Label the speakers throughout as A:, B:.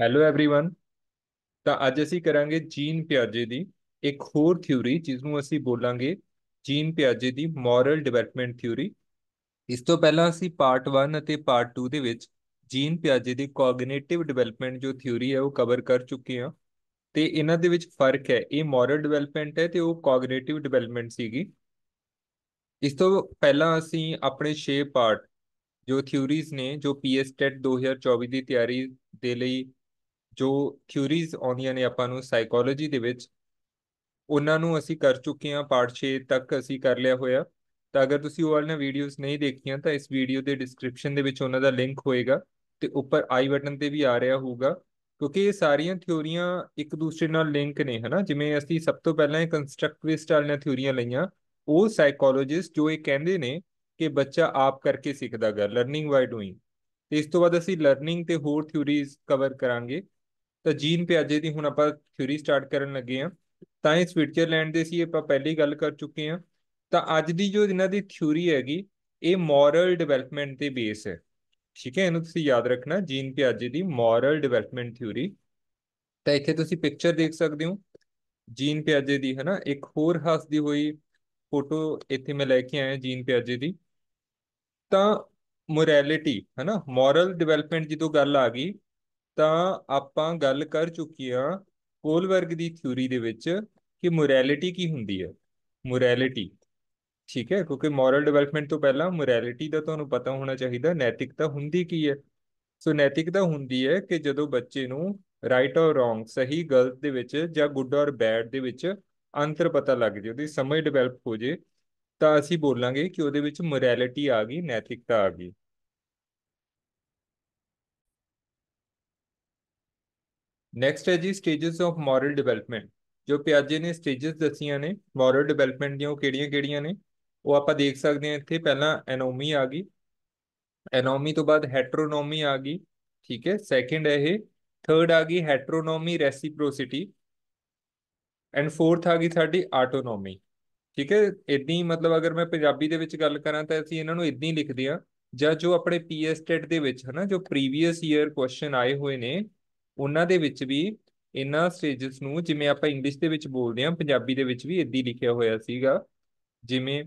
A: Hello everyone ਤਾਂ ਅੱਜ ਅਸੀਂ ਕਰਾਂਗੇ ਜੀਨ ਪਿਆਜੇ ਦੀ ਇੱਕ ਹੋਰ ਥਿਊਰੀ ਜਿਸ ਨੂੰ ਅਸੀਂ ਬੋਲਾਂਗੇ ਜੀਨ ਪਿਆਜੇ ਦੀ ਮੋਰਲ ਡਿਵੈਲਪਮੈਂਟ ਥਿਊਰੀ ਇਸ ਤੋਂ ਪਹਿਲਾਂ ਅਸੀਂ ਪਾਰਟ 1 ਅਤੇ ਪਾਰਟ 2 ਦੇ ਵਿੱਚ ਜੀਨ ਪਿਆਜੇ ਦੀ ਕੋਗਨੀਟਿਵ ਡਿਵੈਲਪਮੈਂਟ ਜੋ ਥਿਊਰੀ ਹੈ ਉਹ ਕਵਰ ਕਰ ਚੁੱਕੇ ਹਾਂ ਤੇ ਇਹਨਾਂ ਦੇ ਵਿੱਚ ਫਰਕ ਹੈ ਇਹ ਮੋਰਲ ਡਿਵੈਲਪਮੈਂਟ ਹੈ ਤੇ ਉਹ ਕੋਗਨੀਟਿਵ ਡਿਵੈਲਪਮੈਂਟ ਸੀਗੀ ਇਸ ਤੋਂ ਪਹਿਲਾਂ ਅਸੀਂ ਆਪਣੇ 6 ਪਾਰਟ ਜੋ ਥਿਊਰੀਜ਼ ਨੇ ਜੋ ਪੀਐਸਟੈਟ 2024 ਦੀ ਤਿਆਰੀ ਦੇ ਲਈ ਜੋ ਥਿਉਰੀਜ਼ ਆਉਂਦੀਆਂ ਨੇ ਆਪਾਂ ਨੂੰ ਸਾਈਕੋਲੋਜੀ ਦੇ ਵਿੱਚ ਉਹਨਾਂ ਨੂੰ ਅਸੀਂ ਕਰ ਚੁੱਕੇ ਹਾਂ ਪਾਰਟ 6 ਤੱਕ ਅਸੀਂ ਕਰ ਲਿਆ ਹੋਇਆ ਤਾਂ ਅਗਰ ਤੁਸੀਂ ਉਹ ਵਾਲੀਆਂ ਵੀਡੀਓਜ਼ ਨਹੀਂ ਦੇਖੀਆਂ ਤਾਂ ਇਸ ਵੀਡੀਓ ਦੇ ਡਿਸਕ੍ਰਿਪਸ਼ਨ ਦੇ ਵਿੱਚ ਉਹਨਾਂ ਦਾ ਲਿੰਕ ਹੋਏਗਾ ਤੇ ਉੱਪਰ ਆਈ ਬਟਨ ਤੇ ਵੀ ਆ ਰਿਹਾ ਹੋਊਗਾ ਕਿਉਂਕਿ ਇਹ ਸਾਰੀਆਂ ਥਿਉਰੀਆਂ ਇੱਕ ਦੂਸਰੇ ਨਾਲ ਲਿੰਕ ਨੇ ਹਨਾ ਜਿਵੇਂ ਅਸੀਂ ਸਭ ਤੋਂ ਪਹਿਲਾਂ ਇਹ ਕੰਸਟਰਕਟਿਵਿਸਟ ਵਾਲੀਆਂ ਥਿਉਰੀਆਂ ਲਈਆਂ ਉਹ ਸਾਈਕੋਲੋਜਿਸਟ ਜੋ ਇਹ ਕਹਿੰਦੇ ਨੇ ਕਿ ਬੱਚਾ ਆਪ ਕਰਕੇ ਸਿੱਖਦਾ ਹੈ ਲਰਨਿੰਗ ਬਾਈ ਡੂਇੰਗ ਤੇ ਇਸ ਤੋਂ ਬਾਅਦ ਅਸੀਂ ਲਰਨਿੰਗ ਤੇ ਹੋਰ ਥਿਉਰੀਜ਼ ਕਵਰ ਕਰਾਂਗੇ ਤਾਂ ਜੀਨ ਪਿਆਜੇ ਦੀ ਹੁਣ ਆਪਾਂ ਥਿਊਰੀ ਸਟਾਰਟ ਕਰਨ ਲੱਗੇ ਆ ਤਾਂ ਇਹ ਸਵਿਟਜ਼ਰਲੈਂਡ ਦੇ ਸੀ ਆਪਾਂ ਪਹਿਲੀ ਗੱਲ ਕਰ ਚੁੱਕੇ ਆ ਤਾਂ ਅੱਜ ਦੀ ਜੋ ਇਹਨਾਂ ਦੀ ਥਿਊਰੀ ਹੈਗੀ ਇਹ ਮੋਰਲ ਡਿਵੈਲਪਮੈਂਟ ਤੇ ਬੇਸ ਹੈ ਠੀਕ ਹੈ ਇਹਨੂੰ ਤੁਸੀਂ ਯਾਦ ਰੱਖਣਾ ਜੀਨ ਪਿਆਜੇ ਦੀ ਮੋਰਲ ਡਿਵੈਲਪਮੈਂਟ ਥਿਊਰੀ ਤਾਂ ਇੱਥੇ ਤੁਸੀਂ ਪਿਕਚਰ ਦੇਖ ਸਕਦੇ ਹੋ ਜੀਨ ਪਿਆਜੇ ਦੀ ਹੈ ਨਾ ਇੱਕ ਹੋਰ ਹੱਸਦੀ ਹੋਈ ਫੋਟੋ ਇੱਥੇ ਮੈਂ ਲੈ ਕੇ ਆਇਆ ਜੀਨ ਪਿਆਜੇ ਦੀ ਤਾਂ ਮੋਰੈਲਿਟੀ ਹੈ ਨਾ ਮੋਰਲ ਡਿਵੈਲਪਮੈਂਟ ਜਦੋਂ ਗੱਲ ਆ ਗਈ ਤਾਂ ਆਪਾਂ ਗੱਲ ਕਰ ਚੁੱਕੇ ਆ ਕੋਲ ਵਰਗ ਦੀ ਥਿਊਰੀ ਦੇ ਵਿੱਚ ਕਿ ਮੋਰੈਲਿਟੀ ਕੀ ਹੁੰਦੀ ਹੈ ਮੋਰੈਲਿਟੀ ਠੀਕ ਹੈ ਕਿਉਂਕਿ ਮੋਰਲ ਡਿਵੈਲਪਮੈਂਟ ਤੋਂ ਪਹਿਲਾਂ ਮੋਰੈਲਿਟੀ ਦਾ ਤੁਹਾਨੂੰ ਪਤਾ ਹੋਣਾ ਚਾਹੀਦਾ ਨੈਤਿਕਤਾ ਹੁੰਦੀ ਕੀ ਹੈ ਸੋ ਨੈਤਿਕਤਾ ਹੁੰਦੀ ਹੈ ਕਿ ਜਦੋਂ ਬੱਚੇ ਨੂੰ ਰਾਈਟ অর ਰੋਂਗ ਸਹੀ ਗਲਤ ਦੇ ਵਿੱਚ ਜਾਂ ਗੁੱਡ অর ਬੈਡ ਦੇ ਵਿੱਚ ਅੰਤਰ ਪਤਾ ਲੱਗ ਜੇ ਉਹਦੀ ਸਮਝ ਡਿਵੈਲਪ ਹੋ ਜੇ ਤਾਂ ਅਸੀਂ ਬੋਲਾਂਗੇ ਕਿ ਉਹਦੇ ਵਿੱਚ ਮੋਰੈਲਿਟੀ ਆ ਗਈ ਨੈਤਿਕਤਾ ਆ ਗਈ ਨੈਕਸਟ ਹੈ ਜੀ ਸਟੇजेस ਆਫ ਮੋਰਲ ਡਿਵੈਲਪਮੈਂਟ ਜੋ ਪਿਆਜੇ ਨੇ ਸਟੇजेस ਦੱਸੀਆਂ ਨੇ ਮੋਰਲ ਡਿਵੈਲਪਮੈਂਟ ਦੀਆਂ ਉਹ ਕਿਹੜੀਆਂ-ਕਿਹੜੀਆਂ ਨੇ ਉਹ ਆਪਾਂ ਦੇਖ ਸਕਦੇ ਹਾਂ ਇੱਥੇ ਪਹਿਲਾਂ ਐਨੋਮੀ ਆ ਗਈ ਐਨੋਮੀ ਤੋਂ ਬਾਅਦ ਹੈਟਰੋਨੋਮੀ ਆ ਗਈ ਠੀਕ ਹੈ ਸੈਕੰਡ ਹੈ ਇਹ ਥਰਡ ਆ ਗਈ ਹੈਟਰੋਨੋਮੀ ਰੈਸੀਪ੍ਰੋਸਿਟੀ ਐਂਡ ਫੋਰਥ ਆ ਗਈ ਸਾਡੀ ਆਟੋਨੋਮੀ ਠੀਕ ਹੈ ਇਦਾਂ ਮਤਲਬ ਅਗਰ ਮੈਂ ਪੰਜਾਬੀ ਦੇ ਵਿੱਚ ਗੱਲ ਕਰਾਂ ਤਾਂ ਅਸੀਂ ਇਹਨਾਂ ਨੂੰ ਇਦਾਂ ਹੀ ਲਿਖਦੇ ਆ ਜਾਂ ਜੋ ਆਪਣੇ ਪੀਐਸ ਦੇ ਵਿੱਚ ਹਨਾ ਜੋ ਪ੍ਰੀਵੀਅਸ ਈਅਰ ਕੁਐਸਚਨ ਆਏ ਹੋਏ ਨੇ ਉਹਨਾਂ ਦੇ ਵਿੱਚ ਵੀ ਇਹਨਾਂ ਸਟੇजेस ਨੂੰ ਜਿਵੇਂ ਆਪਾਂ ਇੰਗਲਿਸ਼ ਦੇ ਵਿੱਚ ਬੋਲਦੇ ਹਾਂ ਪੰਜਾਬੀ ਦੇ ਵਿੱਚ ਵੀ ਇਦਾਂ ਲਿਖਿਆ ਹੋਇਆ ਸੀਗਾ ਜਿਵੇਂ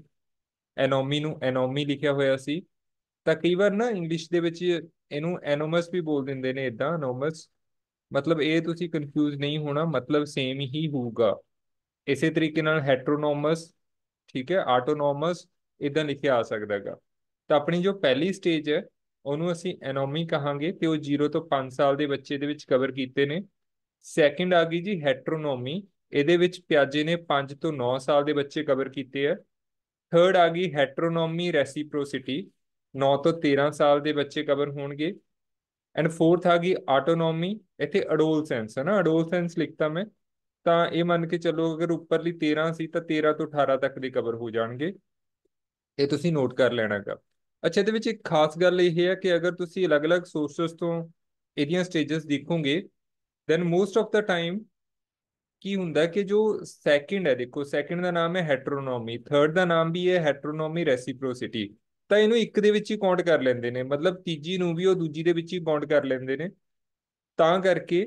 A: ਐਨੋਮੀ ਨੂੰ ਐਨੋਮੀ ਲਿਖਿਆ ਹੋਇਆ ਸੀ ਤਾਂ ਕਈ ਵਾਰ ਨਾ ਇੰਗਲਿਸ਼ ਦੇ ਵਿੱਚ ਇਹਨੂੰ ਐਨੋਮਸ ਵੀ ਬੋਲ ਦਿੰਦੇ ਨੇ ਇਦਾਂ ਐਨੋਮਸ ਮਤਲਬ ਇਹ ਤੁਸੀਂ ਕਨਫਿਊਜ਼ ਨਹੀਂ ਹੋਣਾ ਮਤਲਬ ਸੇਮ ਹੀ ਹੋਊਗਾ ਇਸੇ ਤਰੀਕੇ ਨਾਲ ਹੈਟਰੋਨੋਮਸ ਠੀਕ ਹੈ ਆਟੋਨੋਮਸ ਇਦਾਂ ਲਿਖਿਆ ਆ ਸਕਦਾਗਾ ਤਾਂ ਆਪਣੀ ਜੋ ਪਹਿਲੀ ਸਟੇਜ ਹੈ ਉਹਨੂੰ ਅਸੀਂ ਐਨੋਮੀ ਕਹਾਂਗੇ ਤੇ ਉਹ 0 ਤੋਂ 5 ਸਾਲ ਦੇ ਬੱਚੇ ਦੇ ਵਿੱਚ ਕਵਰ ਕੀਤੇ ਨੇ ਸੈਕਿੰਡ ਆ ਗਈ ਜੀ ਹੈਟਰੋਨੋਮੀ ਇਹਦੇ ਵਿੱਚ ਪਿਆਜੇ ਨੇ 5 ਤੋਂ 9 ਸਾਲ ਦੇ ਬੱਚੇ ਕਵਰ ਕੀਤੇ ਆ ਥਰਡ ਆ ਗਈ ਹੈਟਰੋਨੋਮੀ ਰੈਸੀਪ੍ਰੋਸਿਟੀ 9 ਤੋਂ 13 ਸਾਲ ਦੇ ਬੱਚੇ ਕਵਰ ਹੋਣਗੇ ਐਂਡ ਫੋਰਥ ਆ ਗਈ ਆਟੋਨੋਮੀ ਇੱਥੇ ਅਡੋਲਸੈਂਸ ਹੈ ਨਾ ਅਡੋਲਸੈਂਸ ਲਿਖਤਾ ਮੈਂ ਤਾਂ ਇਹ ਮੰਨ ਕੇ ਚੱਲੋ ਅਗਰ ਉੱਪਰਲੀ 13 ਸੀ ਤਾਂ 13 ਤੋਂ 18 ਤੱਕ ਦੇ ਕਵਰ ਹੋ ਜਾਣਗੇ ਇਹ ਤੁਸੀਂ ਨੋਟ ਕਰ ਲੈਣਾਗਾ ਅੱਛਾ ਇਹਦੇ ਵਿੱਚ ਇੱਕ ਖਾਸ ਗੱਲ ਇਹ ਹੈ ਕਿ ਅਗਰ ਤੁਸੀਂ ਅਲੱਗ-ਅਲੱਗ ਸੋਰਸਸ ਤੋਂ ਇਹਦੀਆਂ ਸਟੇजेस ਦੇਖੋਗੇ then most of the time ਕੀ ਹੁੰਦਾ ਕਿ ਜੋ ਸੈਕਿੰਡ ਹੈ ਦੇਖੋ ਸੈਕਿੰਡ ਦਾ ਨਾਮ ਹੈ ਹੈਟਰੋਨੋਮੀ ਥਰਡ ਦਾ ਨਾਮ ਵੀ ਹੈ ਹੈਟਰੋਨੋਮੀ ਰੈਸੀਪ੍ਰੋਸਿਟੀ ਤਾਂ ਇਹਨੂੰ ਇੱਕ ਦੇ ਵਿੱਚ ਹੀ ਕਾਊਂਟ ਕਰ ਲੈਂਦੇ ਨੇ ਮਤਲਬ ਤੀਜੀ ਨੂੰ ਵੀ ਉਹ ਦੂਜੀ ਦੇ ਵਿੱਚ ਹੀ ਕਾਊਂਟ ਕਰ ਲੈਂਦੇ ਨੇ ਤਾਂ ਕਰਕੇ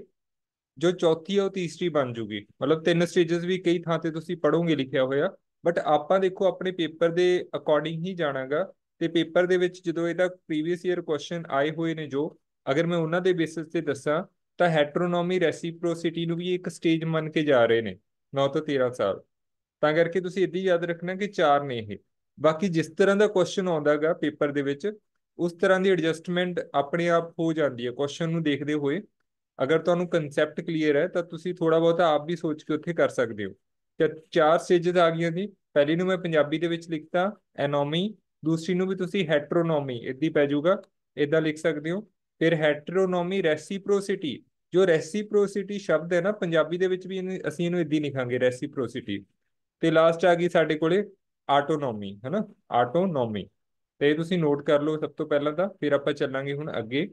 A: ਜੋ ਚੌਥੀ ਹੈ ਉਹ ਤੀਸਰੀ ਬਣ ਜੂਗੀ ਮਤਲਬ ਤਿੰਨ ਸਟੇजेस ਵੀ ਕਈ ਥਾਂ ਤੇ ਤੁਸੀਂ ਪੜੋਗੇ ਲਿਖਿਆ ਹੋਇਆ ਬਟ ਆਪਾਂ ਦੇਖੋ ਆਪਣੇ ਪੇਪਰ ਦੇ ਅਕੋਰਡਿੰਗ ਹੀ ਜਾਣਾਗਾ ਤੇ ਪੇਪਰ ਦੇ ਵਿੱਚ ਜਦੋਂ ਇਹਦਾ ਪ੍ਰੀਵੀਅਸ ਈਅਰ ਕੁਐਸਚਨ ਆਏ ਹੋਏ ਨੇ ਜੋ ਅਗਰ ਮੈਂ ਉਹਨਾਂ ਦੇ ਬੇਸਿਸ ਤੇ ਦੱਸਾਂ ਤਾਂ ਹੈਟਰੋਨੋਮੀ ਰੈਸੀਪ੍ਰੋਸਿਟੀ ਨੂੰ ਵੀ ਇੱਕ ਸਟੇਜ ਮੰਨ ਕੇ ਜਾ ਰਹੇ ਨੇ 9 ਤੋਂ 13 ਸਾਲ ਤਾਂ ਕਰਕੇ ਤੁਸੀਂ ਇੱਦੀ ਯਾਦ ਰੱਖਣਾ ਕਿ ਚਾਰ ਨੇ ਇਹ ਬਾਕੀ ਜਿਸ ਤਰ੍ਹਾਂ ਦਾ ਕੁਐਸਚਨ ਆਉਂਦਾਗਾ ਪੇਪਰ ਦੇ ਵਿੱਚ ਉਸ ਤਰ੍ਹਾਂ ਦੀ ਐਡਜਸਟਮੈਂਟ ਆਪਣੇ ਆਪ ਹੋ ਜਾਂਦੀ ਹੈ ਕੁਐਸਚਨ ਨੂੰ ਦੇਖਦੇ ਹੋਏ ਅਗਰ ਤੁਹਾਨੂੰ ਕਨਸੈਪਟ ਕਲੀਅਰ ਹੈ ਤਾਂ ਤੁਸੀਂ ਥੋੜਾ ਬਹੁਤ ਆਪ ਵੀ ਸੋਚ ਕੇ ਉੱਥੇ ਕਰ ਸਕਦੇ ਹੋ ਤੇ ਚਾਰ ਸਟੇਜਸ ਆ ਗਈਆਂ ਜੀ ਪਹਿਲੀ ਨੂੰ ਮੈਂ ਪੰਜਾਬੀ ਦੇ ਵਿੱਚ ਲਿਖਤਾ ਐਨੋਮੀ ਦੂਸਰੀ ਨੂੰ ਵੀ ਤੁਸੀਂ ਹੈਟਰੋਨੋਮੀ ਇੱਦੀ ਪੈ ਜਾਊਗਾ ਇਦਾਂ ਲਿਖ ਸਕਦੇ ਹੋ ਫਿਰ ਹੈਟਰੋਨੋਮੀ ਰੈਸੀਪ੍ਰੋਸਿਟੀ ਜੋ ਰੈਸੀਪ੍ਰੋਸਿਟੀ ਸ਼ਬਦ ਹੈ ਨਾ ਪੰਜਾਬੀ ਦੇ ਵਿੱਚ ਵੀ ਅਸੀਂ ਇਹਨੂੰ ਇੱਦੀ ਲਿਖਾਂਗੇ ਰੈਸੀਪ੍ਰੋਸਿਟੀ ਤੇ ਲਾਸਟ ਆ ਗਈ ਸਾਡੇ ਕੋਲੇ ਆਟੋਨੋਮੀ ਹੈ ਨਾ ਆਟੋਨੋਮੀ ਤੇ ਇਹ ਤੁਸੀਂ ਨੋਟ ਕਰ ਲਓ ਸਭ ਤੋਂ ਪਹਿਲਾਂ ਤਾਂ ਫਿਰ ਆਪਾਂ ਚੱਲਾਂਗੇ ਹੁਣ ਅੱਗੇ